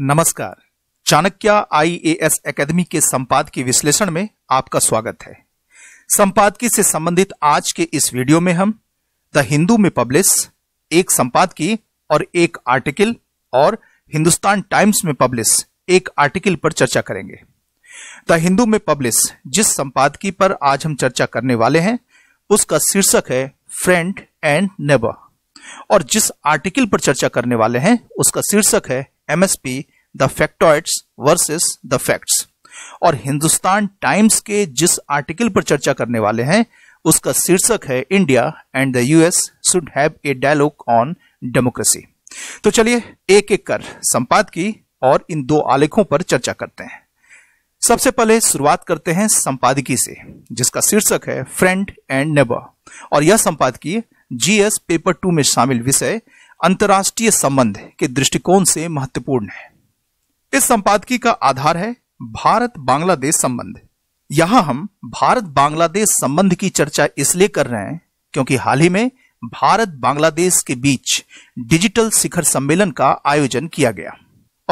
नमस्कार Chanakya IAS academy के संपादकीय विश्लेषण में आपका स्वागत है संपादकीय से संबंधित आज के इस वीडियो में हम द हिंदू में पब्लिश एक संपादकीय और एक आर्टिकल और हिंदुस्तान टाइम्स में पब्लिश एक आर्टिकल पर चर्चा करेंगे द हिंदू में पब्लिश जिस संपादकीय पर आज हम चर्चा करने वाले हैं उसका शीर्षक है फ्रेंड एंड नेबर और जिस आर्टिकल पर चर्चा करने वाले हैं उसका शीर्षक है MSP, the factoids versus the facts. और हिंदुस्तान टाइम्स के जिस आर्टिकल पर चर्चा करने वाले हैं उसका शीर्षक है India and the US should have a dialogue on democracy तो चलिए एक एक कर संपाद की और इन दो आलेखों पर चर्चा करते हैं सबसे पहले शुरुआत करते हैं संपादकीय से जिसका शीर्षक है फ्रेंड एंड नेबर और यह संपादकीय जीएस पेपर टू में शामिल विषय अंतर्राष्ट्रीय संबंध के दृष्टिकोण से महत्वपूर्ण है इस संपादकीय का आधार है भारत बांग्लादेश संबंध यहां हम भारत बांग्लादेश संबंध की चर्चा इसलिए कर रहे हैं क्योंकि हाल ही में भारत बांग्लादेश के बीच डिजिटल शिखर सम्मेलन का आयोजन किया गया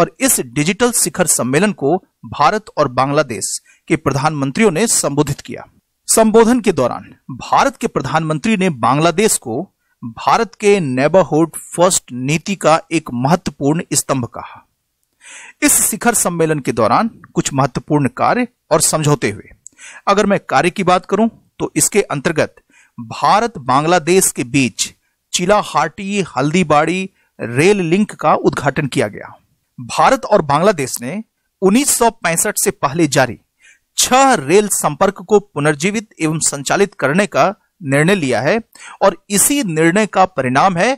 और इस डिजिटल शिखर सम्मेलन को भारत और बांग्लादेश के प्रधानमंत्रियों ने संबोधित किया संबोधन के दौरान भारत के प्रधानमंत्री ने बांग्लादेश को भारत के नेबरहुड फर्स्ट नीति का एक महत्वपूर्ण स्तंभ कहा इस शिखर सम्मेलन के दौरान कुछ महत्वपूर्ण कार्य और समझौते हुए अगर मैं कार्य की बात करूं तो इसके अंतर्गत भारत बांग्लादेश के बीच चिलाहाटी हल्दीबाड़ी रेल लिंक का उद्घाटन किया गया भारत और बांग्लादेश ने 1965 से पहले जारी छह रेल संपर्क को पुनर्जीवित एवं संचालित करने का निर्णय लिया है और इसी निर्णय का परिणाम है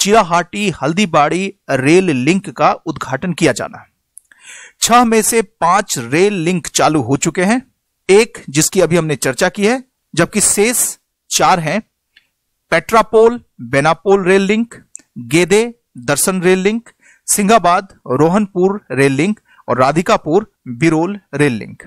चिराहाटी हल्दीबाड़ी रेल लिंक का उद्घाटन किया जाना छह में से पांच रेल लिंक चालू हो चुके हैं एक जिसकी अभी हमने चर्चा की है जबकि शेष चार हैं Petrapole Benapole rail link Gede Darshana rail link Singhabad Rohanpur rail link और राधिकापुर बिरोल रेल लिंक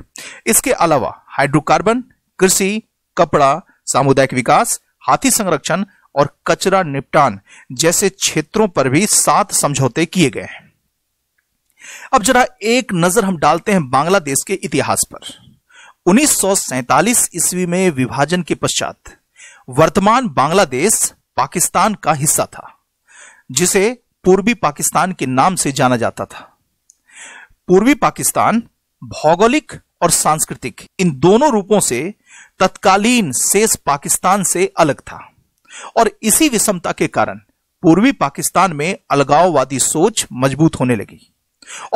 इसके अलावा हाइड्रोकार्बन कृषि कपड़ा सामुदायिक विकास हाथी संरक्षण और कचरा निपटान जैसे क्षेत्रों पर भी सात समझौते किए गए हैं अब जरा एक नजर हम डालते हैं बांग्लादेश के इतिहास पर उन्नीस ईस्वी में विभाजन के पश्चात वर्तमान बांग्लादेश पाकिस्तान का हिस्सा था जिसे पूर्वी पाकिस्तान के नाम से जाना जाता था पूर्वी पाकिस्तान भौगोलिक और सांस्कृतिक इन दोनों रूपों से तत्कालीन शेष पाकिस्तान से अलग था और इसी विषमता के कारण पूर्वी पाकिस्तान में अलगाववादी सोच मजबूत होने लगी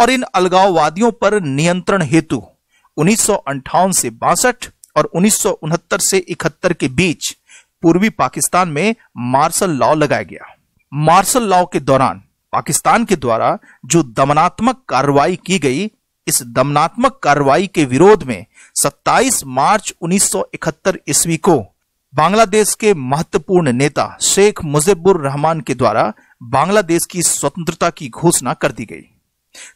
और इन अलगाववादियों पर नियंत्रण हेतु उन्नीस से बासठ और उन्नीस से इकहत्तर के बीच पूर्वी पाकिस्तान में मार्शल लॉ लगाया गया मार्शल लॉ के दौरान पाकिस्तान के द्वारा जो दमनात्मक कार्रवाई की गई इस दमनात्मक कार्रवाई के विरोध में 27 मार्च 1971 ईस्वी को बांग्लादेश के महत्वपूर्ण नेता शेख मुजिबुर रहमान के द्वारा बांग्लादेश की स्वतंत्रता की घोषणा कर दी गई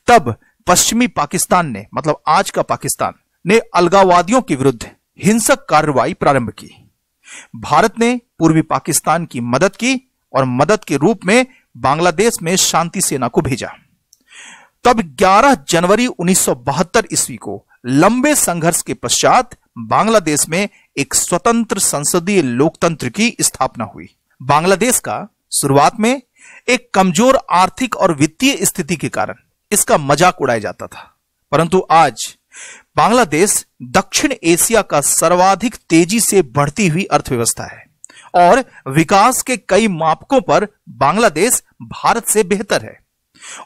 तब पश्चिमी पाकिस्तान ने मतलब आज का पाकिस्तान ने अलगावादियों के विरुद्ध हिंसक कार्रवाई प्रारंभ की भारत ने पूर्वी पाकिस्तान की मदद की और मदद के रूप में बांग्लादेश में शांति सेना को भेजा तब 11 जनवरी उन्नीस ईस्वी को लंबे संघर्ष के पश्चात बांग्लादेश में एक स्वतंत्र संसदीय लोकतंत्र की स्थापना हुई बांग्लादेश का शुरुआत में एक कमजोर आर्थिक और वित्तीय स्थिति के कारण इसका मजाक उड़ाया जाता था परंतु आज बांग्लादेश दक्षिण एशिया का सर्वाधिक तेजी से बढ़ती हुई अर्थव्यवस्था है और विकास के कई मापकों पर बांग्लादेश भारत से बेहतर है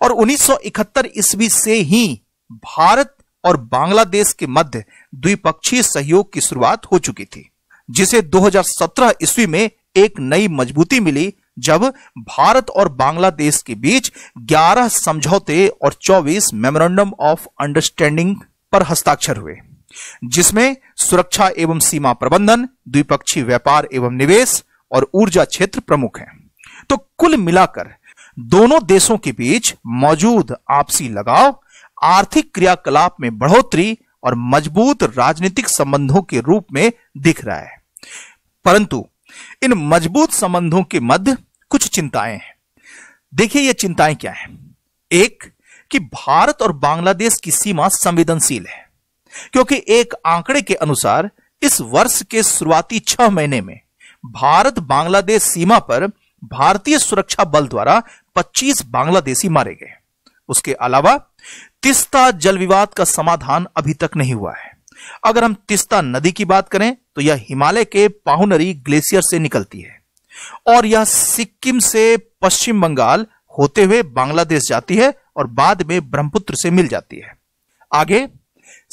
और 1971 ईस्वी से ही भारत और बांग्लादेश के मध्य द्विपक्षीय सहयोग की शुरुआत हो चुकी थी जिसे 2017 ईस्वी में एक नई मजबूती मिली जब भारत और बांग्लादेश के बीच 11 समझौते और 24 मेमोरेंडम ऑफ अंडरस्टैंडिंग पर हस्ताक्षर हुए जिसमें सुरक्षा एवं सीमा प्रबंधन द्विपक्षीय व्यापार एवं निवेश और ऊर्जा क्षेत्र प्रमुख हैं तो कुल मिलाकर दोनों देशों के बीच मौजूद आपसी लगाव आर्थिक क्रियाकलाप में बढ़ोतरी और मजबूत राजनीतिक संबंधों के रूप में दिख रहा है परंतु इन मजबूत संबंधों के मध्य कुछ चिंताएं हैं देखिए ये चिंताएं क्या हैं एक कि भारत और बांग्लादेश की सीमा संवेदनशील है क्योंकि एक आंकड़े के अनुसार इस वर्ष के शुरुआती छह महीने में भारत बांग्लादेश सीमा पर भारतीय सुरक्षा बल द्वारा 25 बांग्लादेशी मारे गए उसके अलावा तिस्ता जल विवाद का समाधान अभी तक नहीं हुआ है अगर हम तिस्ता नदी की बात करें तो यह हिमालय के पाहुनरी ग्लेशियर से निकलती है और यह सिक्किम से पश्चिम बंगाल होते हुए बांग्लादेश जाती है और बाद में ब्रह्मपुत्र से मिल जाती है आगे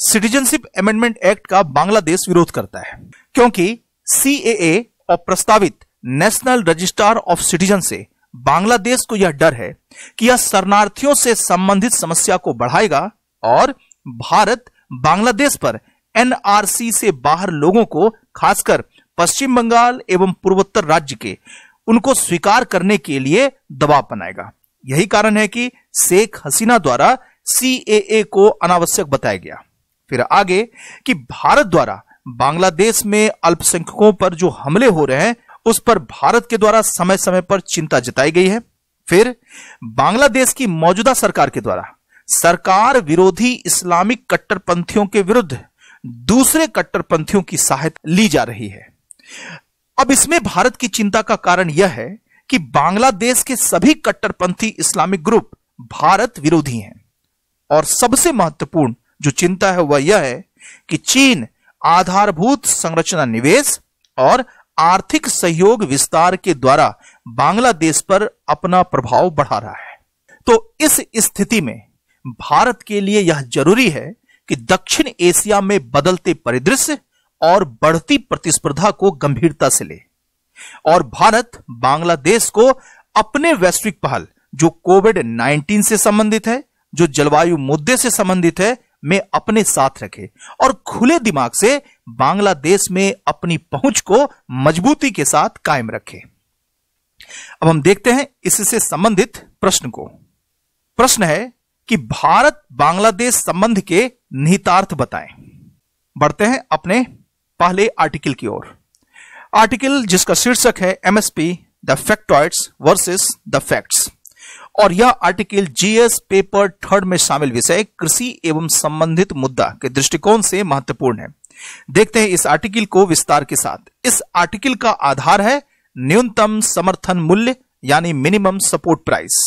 सिटीजनशिप अमेंडमेंट एक्ट का बांग्लादेश विरोध करता है क्योंकि सीएए और प्रस्तावित नेशनल रजिस्ट्रार ऑफ सिटीजन से बांग्लादेश को यह डर है कि यह शरणार्थियों से संबंधित समस्या को बढ़ाएगा और भारत बांग्लादेश पर एनआरसी से बाहर लोगों को खासकर पश्चिम बंगाल एवं पूर्वोत्तर राज्य के उनको स्वीकार करने के लिए दबाव बनाएगा यही कारण है कि शेख हसीना द्वारा सीएए को अनावश्यक बताया गया फिर आगे कि भारत द्वारा बांग्लादेश में अल्पसंख्यकों पर जो हमले हो रहे हैं उस पर भारत के द्वारा समय समय पर चिंता जताई गई है फिर बांग्लादेश की मौजूदा सरकार के द्वारा सरकार विरोधी इस्लामिक कट्टरपंथियों के विरुद्ध दूसरे कट्टरपंथियों की सहायता ली जा रही है अब इसमें भारत की चिंता का कारण यह है कि बांग्लादेश के सभी कट्टरपंथी इस्लामिक ग्रुप भारत विरोधी हैं और सबसे महत्वपूर्ण जो चिंता है वह यह है कि चीन आधारभूत संरचना निवेश और आर्थिक सहयोग विस्तार के द्वारा बांग्लादेश पर अपना प्रभाव बढ़ा रहा है तो इस स्थिति में भारत के लिए यह जरूरी है कि दक्षिण एशिया में बदलते परिदृश्य और बढ़ती प्रतिस्पर्धा को गंभीरता से ले और भारत बांग्लादेश को अपने वैश्विक पहल जो कोविड 19 से संबंधित है जो जलवायु मुद्दे से संबंधित है में अपने साथ रखे और खुले दिमाग से बांग्लादेश में अपनी पहुंच को मजबूती के साथ कायम रखे अब हम देखते हैं इससे संबंधित प्रश्न को प्रश्न है कि भारत बांग्लादेश संबंध के निहितार्थ बताएं बढ़ते हैं अपने पहले आर्टिकल की ओर आर्टिकल जिसका शीर्षक है MSP the factoids versus the facts और यह आर्टिकल जीएस पेपर थर्ड में शामिल विषय कृषि एवं संबंधित मुद्दा के दृष्टिकोण से महत्वपूर्ण है देखते हैं इस आर्टिकल को विस्तार के साथ इस आर्टिकल का आधार है न्यूनतम समर्थन मूल्य यानी मिनिमम सपोर्ट प्राइस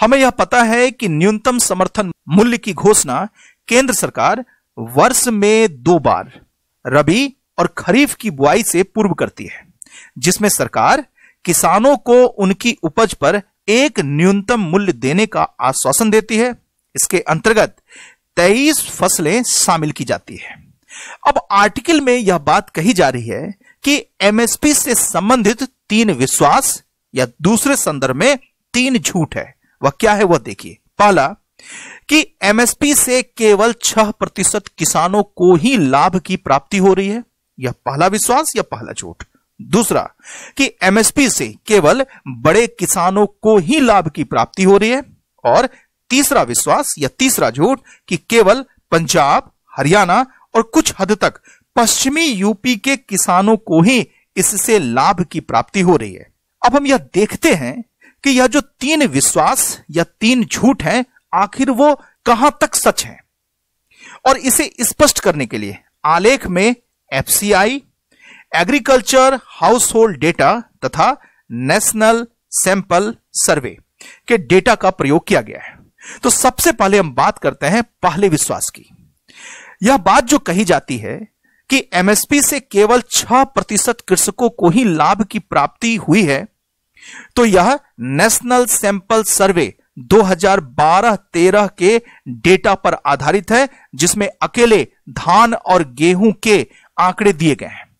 हमें यह पता है कि न्यूनतम समर्थन मूल्य की घोषणा केंद्र सरकार वर्ष में दो बार रबी और खरीफ की बुआई से पूर्व करती है जिसमें सरकार किसानों को उनकी उपज पर एक न्यूनतम मूल्य देने का आश्वासन देती है इसके अंतर्गत तेईस फसलें शामिल की जाती है अब आर्टिकल में यह बात कही जा रही है कि एमएसपी से संबंधित तीन विश्वास या दूसरे संदर्भ में तीन झूठ है वह क्या है वह देखिए पहला कि एमएसपी से केवल छह प्रतिशत किसानों को ही लाभ की प्राप्ति हो रही है यह पहला विश्वास या पहला झूठ दूसरा कि एमएसपी से केवल बड़े किसानों को ही लाभ की प्राप्ति हो रही है और तीसरा विश्वास या तीसरा झूठ कि केवल पंजाब हरियाणा और कुछ हद तक पश्चिमी यूपी के किसानों को ही इससे लाभ की प्राप्ति हो रही है अब हम यह देखते हैं कि यह जो तीन विश्वास या तीन झूठ हैं आखिर वो कहां तक सच हैं और इसे स्पष्ट करने के लिए आलेख में FCI agriculture household data तथा नेशनल सैंपल सर्वे के डेटा का प्रयोग किया गया है तो सबसे पहले हम बात करते हैं पहले विश्वास की यह बात जो कही जाती है कि एमएसपी से केवल 6 प्रतिशत कृषकों को ही लाभ की प्राप्ति हुई है तो यह नेशनल सैंपल सर्वे 2012-13 के डेटा पर आधारित है जिसमें अकेले धान और गेहूं के आंकड़े दिए गए हैं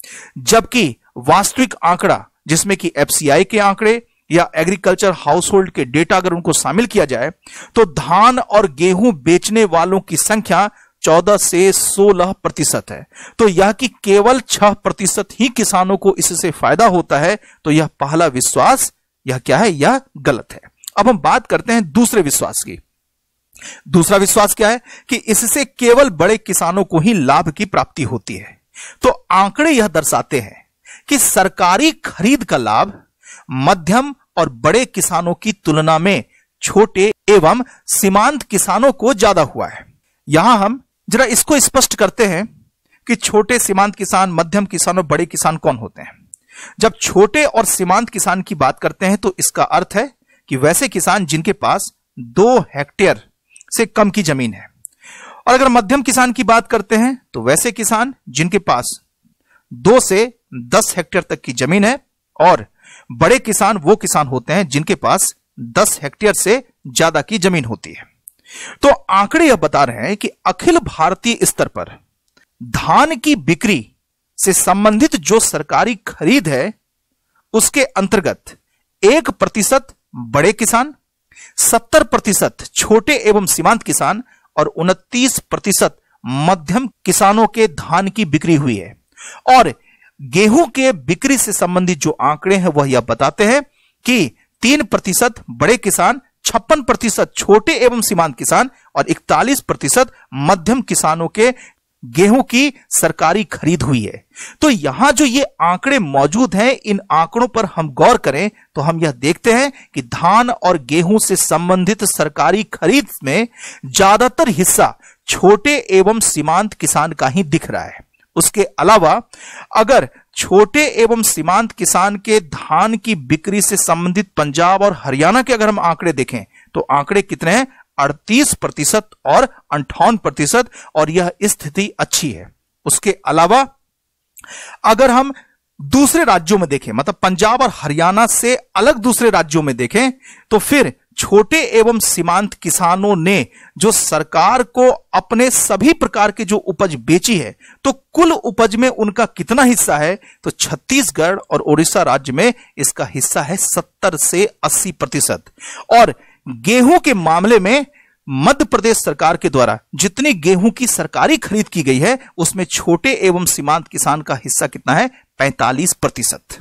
जबकि वास्तविक आंकड़ा जिसमें कि एफसीआई के आंकड़े या एग्रीकल्चर हाउसहोल्ड के डेटा अगर उनको शामिल किया जाए तो धान और गेहूं बेचने वालों की संख्या 14 से 16 प्रतिशत है तो यह कि केवल 6 प्रतिशत ही किसानों को इससे फायदा होता है तो यह पहला विश्वास यह क्या है यह गलत है अब हम बात करते हैं दूसरे विश्वास की दूसरा विश्वास क्या है कि इससे केवल बड़े किसानों को ही लाभ की प्राप्ति होती है तो आंकड़े यह दर्शाते हैं कि सरकारी खरीद का लाभ मध्यम और बड़े किसानों की तुलना में छोटे एवं सीमांत किसानों को ज्यादा हुआ है यहां हम जरा इसको स्पष्ट करते हैं कि छोटे सीमांत किसान मध्यम किसान और बड़े किसान कौन होते हैं जब छोटे और सीमांत किसान की बात करते हैं तो इसका अर्थ है कि वैसे किसान जिनके पास दो हेक्टेयर से कम की जमीन है और अगर मध्यम किसान की बात करते हैं तो वैसे किसान जिनके पास दो से दस हेक्टेयर तक की जमीन है और बड़े किसान वो किसान होते हैं जिनके पास दस हेक्टेयर से ज्यादा की जमीन होती है तो आंकड़े यह बता रहे हैं कि अखिल भारतीय स्तर पर धान की बिक्री से संबंधित जो सरकारी खरीद है उसके अंतर्गत एक प्रतिशत बड़े किसान सत्तर प्रतिशत छोटे एवं सीमांत किसान और उनतीस प्रतिशत मध्यम किसानों के धान की बिक्री हुई है और गेहूं के बिक्री से संबंधित जो आंकड़े हैं वह यह बताते हैं कि तीन प्रतिशत बड़े किसान छप्पन प्रतिशत छोटे एवं सीमांत किसान और इकतालीस प्रतिशत मध्यम किसानों के गेहूं की सरकारी खरीद हुई है तो यहां जो ये आंकड़े मौजूद हैं इन आंकड़ों पर हम गौर करें तो हम यह देखते हैं कि धान और गेहूं से संबंधित सरकारी खरीद में ज्यादातर हिस्सा छोटे एवं सीमांत किसान का ही दिख रहा है उसके अलावा अगर छोटे एवं सीमांत किसान के धान की बिक्री से संबंधित पंजाब और हरियाणा के अगर हम आंकड़े देखें तो आंकड़े कितने हैं अड़तीस प्रतिशत और अंठावन प्रतिशत और यह स्थिति अच्छी है उसके अलावा अगर हम दूसरे राज्यों में देखें मतलब पंजाब और हरियाणा से अलग दूसरे राज्यों में देखें तो फिर छोटे एवं सीमांत किसानों ने जो सरकार को अपने सभी प्रकार की जो उपज बेची है तो कुल उपज में उनका कितना हिस्सा है तो छत्तीसगढ़ और ओडिशा राज्य में इसका हिस्सा है सत्तर से अस्सी प्रतिशत और गेहूं के मामले में मध्य प्रदेश सरकार के द्वारा जितनी गेहूं की सरकारी खरीद की गई है उसमें छोटे एवं सीमांत किसान का हिस्सा कितना है पैंतालीस प्रतिशत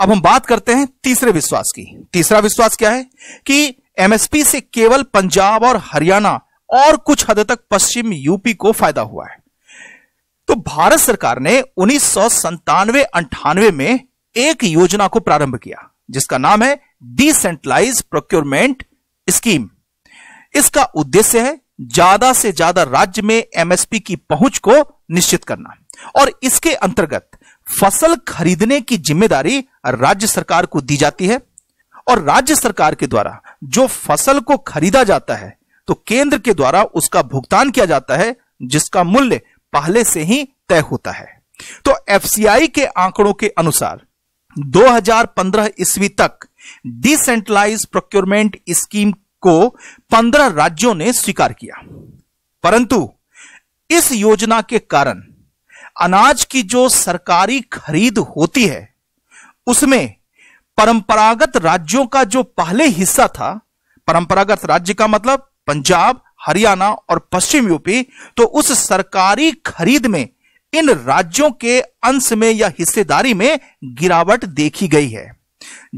अब हम बात करते हैं तीसरे विश्वास की तीसरा विश्वास क्या है कि एमएसपी से केवल पंजाब और हरियाणा और कुछ हद तक पश्चिम यूपी को फायदा हुआ है तो भारत सरकार ने उन्नीस सौ अंठानवे में एक योजना को प्रारंभ किया जिसका नाम है डिसेंट्रलाइज प्रोक्योरमेंट स्कीम इसका उद्देश्य है ज्यादा से ज्यादा राज्य में एमएसपी की पहुंच को निश्चित करना और इसके अंतर्गत फसल खरीदने की जिम्मेदारी राज्य सरकार को दी जाती है और राज्य सरकार के द्वारा जो फसल को खरीदा जाता है तो केंद्र के द्वारा उसका भुगतान किया जाता है जिसका मूल्य पहले से ही तय होता है तो एफसीआई के आंकड़ों के अनुसार 2015 ईस्वी तक डिसेंट्रलाइज प्रोक्योरमेंट स्कीम को 15 राज्यों ने स्वीकार किया परंतु इस योजना के कारण अनाज की जो सरकारी खरीद होती है उसमें परंपरागत राज्यों का जो पहले हिस्सा था परंपरागत राज्य का मतलब पंजाब हरियाणा और पश्चिम यूपी तो उस सरकारी खरीद में इन राज्यों के अंश में या हिस्सेदारी में गिरावट देखी गई है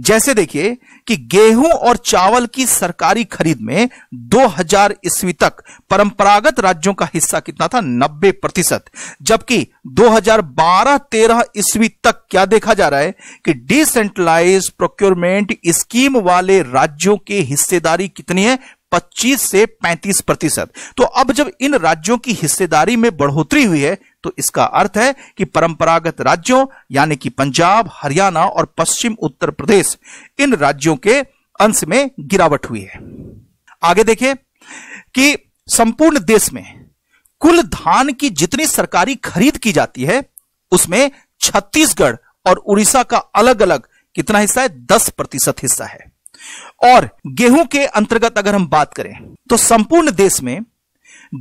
जैसे देखिए कि गेहूं और चावल की सरकारी खरीद में 2000 ईस्वी तक परंपरागत राज्यों का हिस्सा कितना था 90 प्रतिशत जबकि 2012-13 ईस्वी तक क्या देखा जा रहा है कि डिसेंट्रलाइज प्रोक्योरमेंट स्कीम वाले राज्यों की हिस्सेदारी कितनी है 25 से 35 प्रतिशत तो अब जब इन राज्यों की हिस्सेदारी में बढ़ोतरी हुई है तो इसका अर्थ है कि परंपरागत राज्यों यानी कि पंजाब हरियाणा और पश्चिम उत्तर प्रदेश इन राज्यों के अंश में गिरावट हुई है आगे देखिए कि संपूर्ण देश में कुल धान की जितनी सरकारी खरीद की जाती है उसमें छत्तीसगढ़ और उड़ीसा का अलग अलग कितना हिस्सा है दस प्रतिशत हिस्सा है और गेहूं के अंतर्गत अगर हम बात करें तो संपूर्ण देश में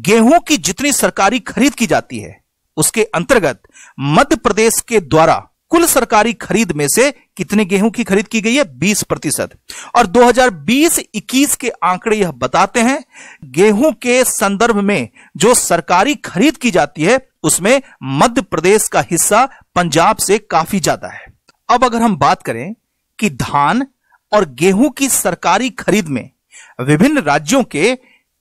गेहूं की जितनी सरकारी खरीद की जाती है उसके अंतर्गत मध्य प्रदेश के द्वारा कुल सरकारी खरीद में से कितने गेहूं की खरीद की गई है 20 प्रतिशत और 2020-21 के आंकड़े यह बताते हैं गेहूं के संदर्भ में जो सरकारी खरीद की जाती है उसमें मध्य प्रदेश का हिस्सा पंजाब से काफी ज्यादा है अब अगर हम बात करें कि धान और गेहूं की सरकारी खरीद में विभिन्न राज्यों के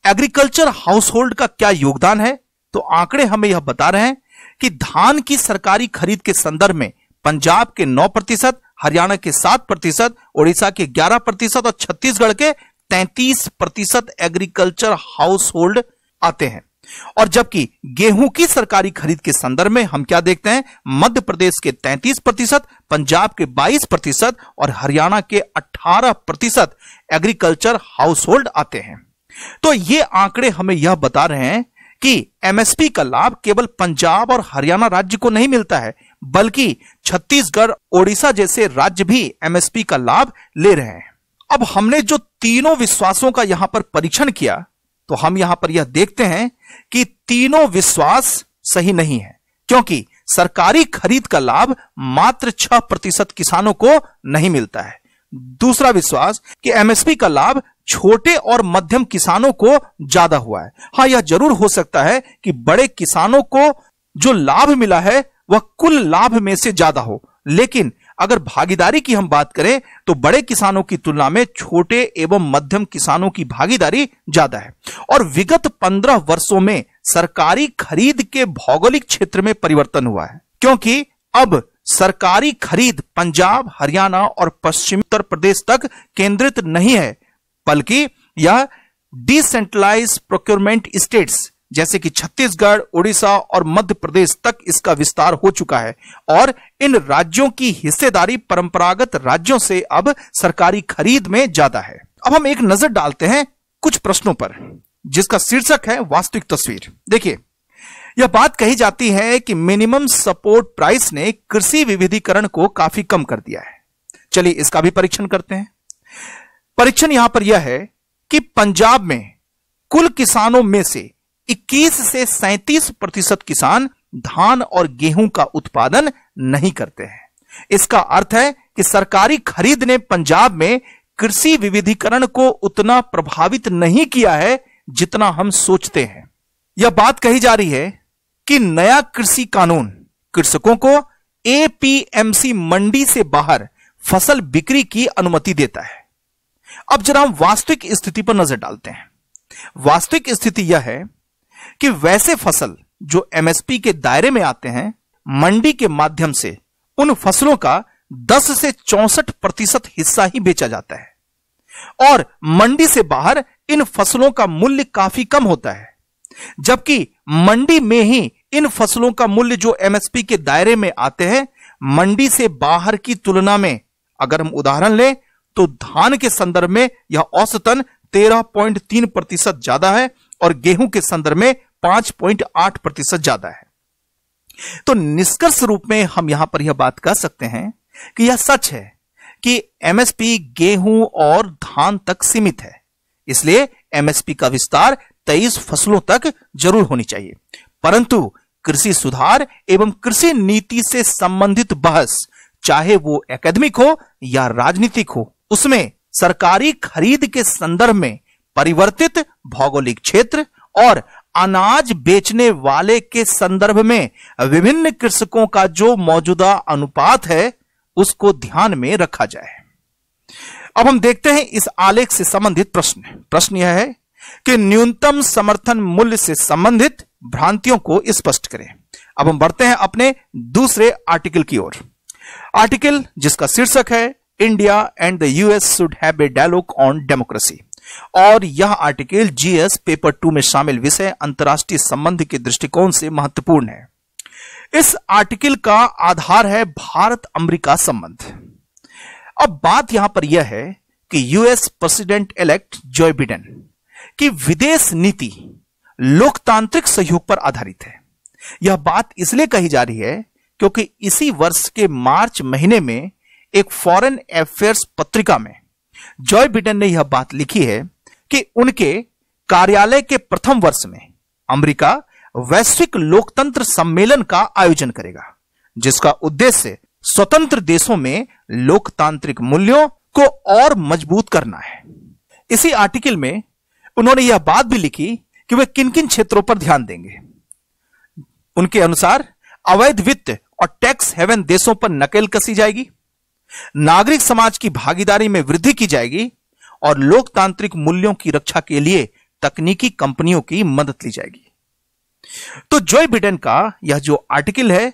एग्रीकल्चर हाउस होल्ड का क्या योगदान है तो आंकड़े हमें यह बता रहे हैं कि धान की सरकारी खरीद के संदर्भ में पंजाब के 9 प्रतिशत हरियाणा के 7 प्रतिशत ओडिशा के 11 प्रतिशत और छत्तीसगढ़ के 33 प्रतिशत एग्रीकल्चर हाउस होल्ड आते हैं और जबकि गेहूं की सरकारी खरीद के संदर्भ में हम क्या देखते हैं मध्य प्रदेश के 33 प्रतिशत पंजाब के 22 प्रतिशत और हरियाणा के 18 प्रतिशत एग्रीकल्चर हाउस होल्ड आते हैं तो ये आंकड़े हमें यह बता रहे हैं कि एमएसपी का लाभ केवल पंजाब और हरियाणा राज्य को नहीं मिलता है बल्कि छत्तीसगढ़ ओडिशा जैसे राज्य भी एमएसपी का लाभ ले रहे हैं अब हमने जो तीनों विश्वासों का यहां पर परीक्षण किया तो हम यहां पर यह देखते हैं कि तीनों विश्वास सही नहीं है क्योंकि सरकारी खरीद का लाभ मात्र छह प्रतिशत किसानों को नहीं मिलता है दूसरा विश्वास कि एमएसपी का लाभ छोटे और मध्यम किसानों को ज्यादा हुआ है हाँ यह जरूर हो सकता है कि बड़े किसानों को जो लाभ मिला है वह कुल लाभ में से ज्यादा हो लेकिन अगर भागीदारी की हम बात करें तो बड़े किसानों की तुलना में छोटे एवं मध्यम किसानों की भागीदारी ज्यादा है और विगत पंद्रह वर्षों में सरकारी खरीद के भौगोलिक क्षेत्र में परिवर्तन हुआ है क्योंकि अब सरकारी खरीद पंजाब हरियाणा और पश्चिम उत्तर प्रदेश तक केंद्रित नहीं है बल्कि यह डिसेंट्रलाइज प्रोक्योरमेंट स्टेट्स जैसे कि छत्तीसगढ़ उड़ीसा और मध्य प्रदेश तक इसका विस्तार हो चुका है और इन राज्यों की हिस्सेदारी परंपरागत राज्यों से अब सरकारी खरीद में ज्यादा है अब हम एक नजर डालते हैं कुछ प्रश्नों पर जिसका शीर्षक है वास्तविक तस्वीर देखिए यह बात कही जाती है कि मिनिमम सपोर्ट प्राइस ने कृषि विविधीकरण को काफी कम कर दिया है चलिए इसका भी परीक्षण करते हैं परीक्षण यहां पर यह है कि पंजाब में कुल किसानों में से 21 से 37 प्रतिशत किसान धान और गेहूं का उत्पादन नहीं करते हैं इसका अर्थ है कि सरकारी खरीद ने पंजाब में कृषि विविधीकरण को उतना प्रभावित नहीं किया है जितना हम सोचते हैं यह बात कही जा रही है कि नया कृषि कानून कृषकों को एपीएमसी मंडी से बाहर फसल बिक्री की अनुमति देता है अब जरा हम वास्तविक स्थिति पर नजर डालते हैं वास्तविक स्थिति यह है कि वैसे फसल जो एमएसपी के दायरे में आते हैं मंडी के माध्यम से उन फसलों का 10 से चौसठ प्रतिशत हिस्सा ही बेचा जाता है और मंडी से बाहर इन फसलों का मूल्य काफी कम होता है जबकि मंडी में ही इन फसलों का मूल्य जो एमएसपी के दायरे में आते हैं मंडी से बाहर की तुलना में अगर हम उदाहरण लें तो धान के संदर्भ में यह औसतन 13.3 प्रतिशत ज्यादा है और गेहूं के संदर्भ में पांच पॉइंट आठ प्रतिशत ज्यादा है तो निष्कर्ष रूप में हम यहां पर यह बात कर सकते हैं कि यह सच है कि एमएसपी गेहूं और धान तक सीमित है इसलिए एमएसपी का विस्तार 23 फसलों तक जरूर होनी चाहिए परंतु कृषि सुधार एवं कृषि नीति से संबंधित बहस चाहे वो एकेडमिक हो या राजनीतिक हो उसमें सरकारी खरीद के संदर्भ में परिवर्तित भौगोलिक क्षेत्र और अनाज बेचने वाले के संदर्भ में विभिन्न कृषकों का जो मौजूदा अनुपात है उसको ध्यान में रखा जाए अब हम देखते हैं इस आलेख से संबंधित प्रश्न प्रश्न यह है कि न्यूनतम समर्थन मूल्य से संबंधित भ्रांतियों को स्पष्ट करें अब हम बढ़ते हैं अपने दूसरे आर्टिकल की ओर आर्टिकल जिसका शीर्षक है India and the US should have a dialogue on democracy और यह आर्टिकल जीएस पेपर टू में शामिल विषय अंतर्राष्ट्रीय संबंध के दृष्टिकोण से महत्वपूर्ण है इस आर्टिकल का आधार है भारत अमेरिका संबंध अब बात यहां पर यह है कि US president elect Joe Biden की विदेश नीति लोकतांत्रिक सहयोग पर आधारित है यह बात इसलिए कही जा रही है क्योंकि इसी वर्ष के मार्च महीने में एक फॉरेन अफेयर्स पत्रिका में जॉय बिडेन ने यह बात लिखी है कि उनके कार्यालय के प्रथम वर्ष में अमेरिका वैश्विक लोकतंत्र सम्मेलन का आयोजन करेगा जिसका उद्देश्य स्वतंत्र देशों में लोकतांत्रिक मूल्यों को और मजबूत करना है इसी आर्टिकल में उन्होंने यह बात भी लिखी कि वे किन किन क्षेत्रों पर ध्यान देंगे उनके अनुसार अवैध वित्त और टैक्स हेवन देशों पर नकेल कसी जाएगी नागरिक समाज की भागीदारी में वृद्धि की जाएगी और लोकतांत्रिक मूल्यों की रक्षा के लिए तकनीकी कंपनियों की मदद ली जाएगी तो जो बिडेन का यह जो आर्टिकल है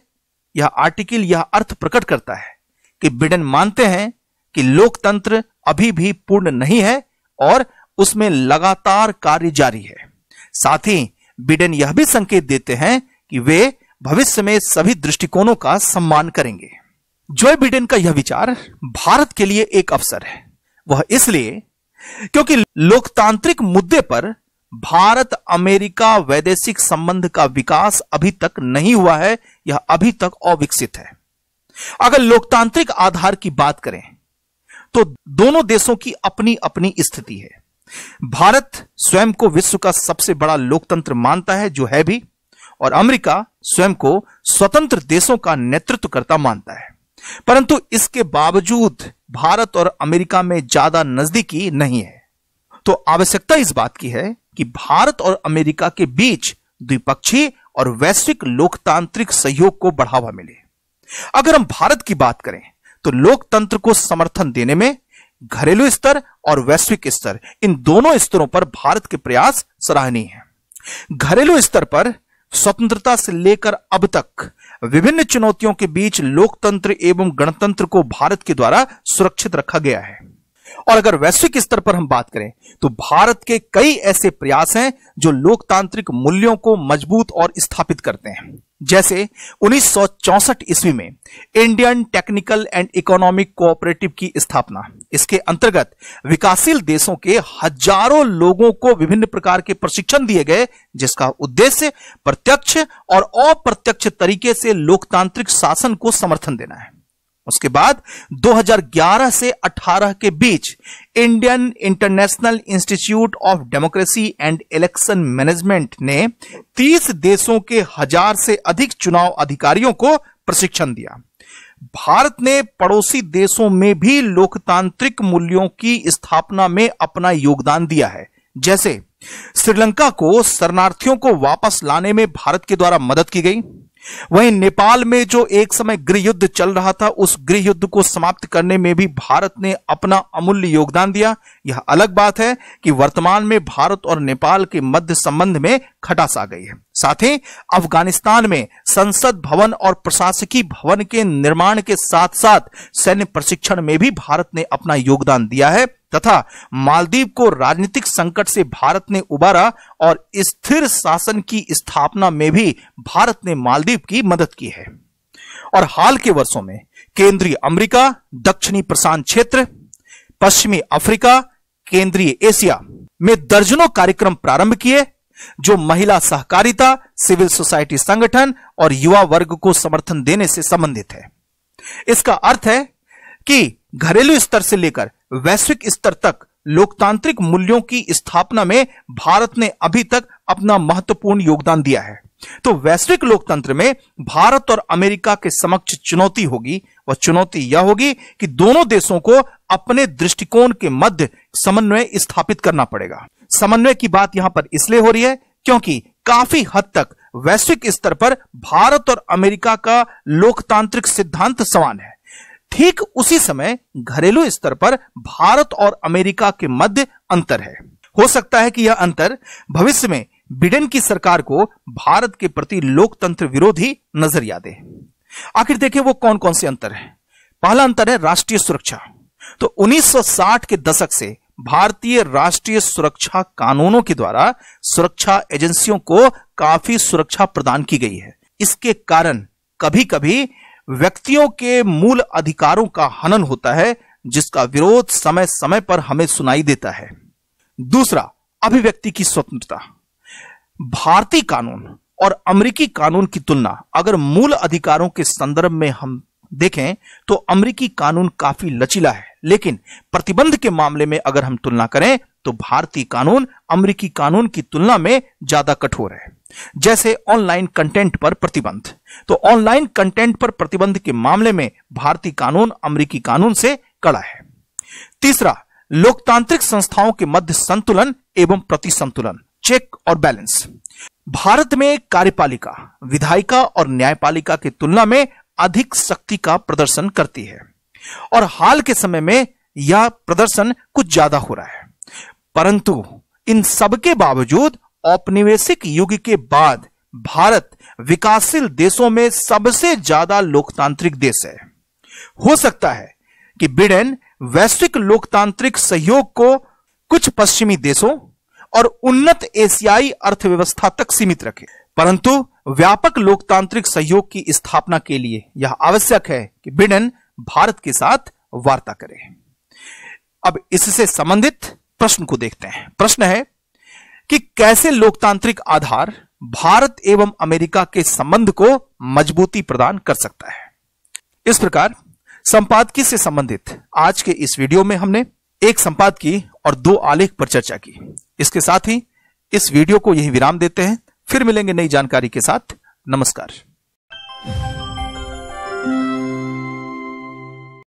यह आर्टिकल यह अर्थ प्रकट करता है कि बिडेन मानते हैं कि लोकतंत्र अभी भी पूर्ण नहीं है और उसमें लगातार कार्य जारी है साथ ही बिडेन यह भी संकेत देते हैं कि वे भविष्य में सभी दृष्टिकोणों का सम्मान करेंगे जो बिडेन का यह विचार भारत के लिए एक अवसर है वह इसलिए क्योंकि लोकतांत्रिक मुद्दे पर भारत अमेरिका वैदेशिक संबंध का विकास अभी तक नहीं हुआ है यह अभी तक अविकसित है अगर लोकतांत्रिक आधार की बात करें तो दोनों देशों की अपनी अपनी स्थिति है भारत स्वयं को विश्व का सबसे बड़ा लोकतंत्र मानता है जो है भी और अमेरिका स्वयं को स्वतंत्र देशों का नेतृत्व करता मानता है परंतु इसके बावजूद भारत और अमेरिका में ज्यादा नजदीकी नहीं है तो आवश्यकता इस बात की है कि भारत और अमेरिका के बीच द्विपक्षीय और वैश्विक लोकतांत्रिक सहयोग को बढ़ावा मिले अगर हम भारत की बात करें तो लोकतंत्र को समर्थन देने में घरेलू स्तर और वैश्विक स्तर इन दोनों स्तरों पर भारत के प्रयास सराहनीय हैं। घरेलू स्तर पर स्वतंत्रता से लेकर अब तक विभिन्न चुनौतियों के बीच लोकतंत्र एवं गणतंत्र को भारत के द्वारा सुरक्षित रखा गया है और अगर वैश्विक स्तर पर हम बात करें तो भारत के कई ऐसे प्रयास हैं जो लोकतांत्रिक मूल्यों को मजबूत और स्थापित करते हैं जैसे उन्नीस ईस्वी में Indian technical and economic cooperative की स्थापना इसके अंतर्गत विकासशील देशों के हजारों लोगों को विभिन्न प्रकार के प्रशिक्षण दिए गए जिसका उद्देश्य प्रत्यक्ष और अप्रत्यक्ष तरीके से लोकतांत्रिक शासन को समर्थन देना है उसके बाद 2011 से 18 के बीच Indian international institute of democracy and election management ने 30 देशों के हजार से अधिक चुनाव अधिकारियों को प्रशिक्षण दिया भारत ने पड़ोसी देशों में भी लोकतांत्रिक मूल्यों की स्थापना में अपना योगदान दिया है जैसे श्रीलंका को शरणार्थियों को वापस लाने में भारत के द्वारा मदद की गई वहीं नेपाल में जो एक समय गृह युद्ध चल रहा था उस गृह युद्ध को समाप्त करने में भी भारत ने अपना अमूल्य योगदान दिया यह अलग बात है कि वर्तमान में भारत और नेपाल के मध्य संबंध में खटास आ गई है साथ ही अफगानिस्तान में संसद भवन और प्रशासकीय भवन के निर्माण के साथ साथ सैन्य प्रशिक्षण में भी भारत ने अपना योगदान दिया है तथा मालदीव को राजनीतिक संकट से भारत ने उबारा और स्थिर शासन की स्थापना में भी भारत ने मालदीव की मदद की है और हाल के वर्षों में केंद्रीय अमेरिका दक्षिणी प्रशांत क्षेत्र पश्चिमी अफ्रीका केंद्रीय एशिया में दर्जनों कार्यक्रम प्रारंभ किए जो महिला सहकारिता सिविल सोसाइटी संगठन और युवा वर्ग को समर्थन देने से संबंधित है इसका अर्थ है कि घरेलू स्तर से लेकर वैश्विक स्तर तक लोकतांत्रिक मूल्यों की स्थापना में भारत ने अभी तक अपना महत्वपूर्ण योगदान दिया है तो वैश्विक लोकतंत्र में भारत और अमेरिका के समक्ष चुनौती होगी वह चुनौती यह होगी कि दोनों देशों को अपने दृष्टिकोण के मध्य समन्वय स्थापित करना पड़ेगा समन्वय की बात यहां पर इसलिए हो रही है क्योंकि काफी हद तक वैश्विक स्तर पर भारत और अमेरिका का लोकतांत्रिक सिद्धांत समान है ठीक उसी समय घरेलू स्तर पर भारत और अमेरिका के मध्य अंतर है हो सकता है कि यह अंतर भविष्य में ब्रिटेन की सरकार को भारत के प्रति लोकतंत्र विरोधी नजरिया दे आखिर देखें वो कौन कौन से अंतर है पहला अंतर है राष्ट्रीय सुरक्षा तो 1960 के दशक से भारतीय राष्ट्रीय सुरक्षा कानूनों के द्वारा सुरक्षा एजेंसियों को काफी सुरक्षा प्रदान की गई है इसके कारण कभी कभी व्यक्तियों के मूल अधिकारों का हनन होता है जिसका विरोध समय समय पर हमें सुनाई देता है दूसरा अभिव्यक्ति की स्वतंत्रता भारतीय कानून और अमेरिकी कानून की तुलना अगर मूल अधिकारों के संदर्भ में हम देखें तो अमेरिकी कानून काफी लचीला है लेकिन प्रतिबंध के मामले में अगर हम तुलना करें तो भारतीय कानून अमेरिकी कानून की तुलना में ज्यादा कठोर है जैसे ऑनलाइन कंटेंट पर प्रतिबंध तो ऑनलाइन कंटेंट पर प्रतिबंध के मामले में भारतीय कानून अमेरिकी कानून से कड़ा है तीसरा लोकतांत्रिक संस्थाओं के मध्य संतुलन एवं प्रतिसंतुलन चेक और बैलेंस भारत में कार्यपालिका विधायिका और न्यायपालिका की तुलना में अधिक शक्ति का प्रदर्शन करती है और हाल के समय में यह प्रदर्शन कुछ ज्यादा हो रहा है परंतु इन सबके बावजूद औपनिवेशिक युग के बाद भारत विकासशील देशों में सबसे ज्यादा लोकतांत्रिक देश है हो सकता है कि ब्रिडेन वैश्विक लोकतांत्रिक सहयोग को कुछ पश्चिमी देशों और उन्नत एशियाई अर्थव्यवस्था तक सीमित रखे परंतु व्यापक लोकतांत्रिक सहयोग की स्थापना के लिए यह आवश्यक है कि ब्रिडेन भारत के साथ वार्ता करे अब इससे संबंधित प्रश्न को देखते हैं प्रश्न है कि कैसे लोकतांत्रिक आधार भारत एवं अमेरिका के संबंध को मजबूती प्रदान कर सकता है इस प्रकार संपादकी से संबंधित आज के इस वीडियो में हमने एक संपादकी और दो आलेख पर चर्चा की इसके साथ ही इस वीडियो को यही विराम देते हैं फिर मिलेंगे नई जानकारी के साथ नमस्कार